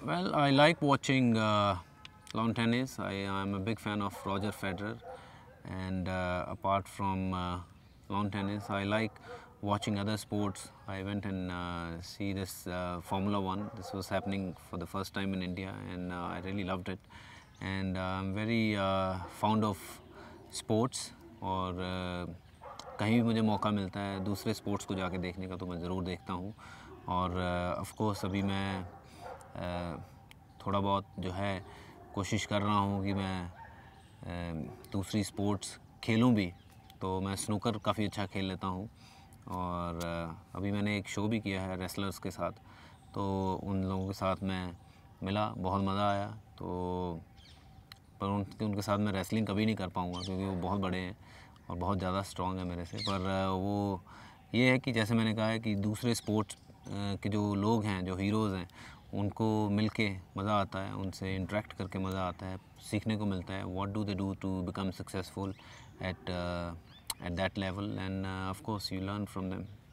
Well, I like watching uh, lawn tennis. I am a big fan of Roger Federer and uh, apart from uh, lawn tennis, I like watching other sports. I went and uh, see this uh, Formula One. This was happening for the first time in India and uh, I really loved it. And uh, I'm very uh, fond of sports और कहीं भी मुझे मौका मिलता है दूसरे sports को जाके देखने का तो मैं ज़रूर देखता हूँ और ऑफ़ कोर्स अभी मैं थोड़ा बहुत जो है कोशिश कर रहा हूँ कि मैं दूसरी स्पोर्ट्स खेलूँ भी तो मैं स्नूकर काफ़ी अच्छा खेल लेता हूँ और अभी मैंने एक शो भी किया है रेसलर्स के साथ तो उन लोगों के साथ मैं मिला बहुत मज़ा आया तो पर उन, उनके साथ मैं रेसलिंग कभी नहीं कर पाऊँगा क्योंकि वो बहुत बड़े हैं और बहुत ज़्यादा स्ट्रॉन्ग है मेरे से पर वो ये है कि जैसे मैंने कहा है कि दूसरे स्पोर्ट्स के जो लोग हैं जो हीरोज़ हैं उनको मिल के मज़ा आता है उनसे इंटरेक्ट करके मज़ा आता है सीखने को मिलता है what do they do to become successful at at that level and of course you learn from them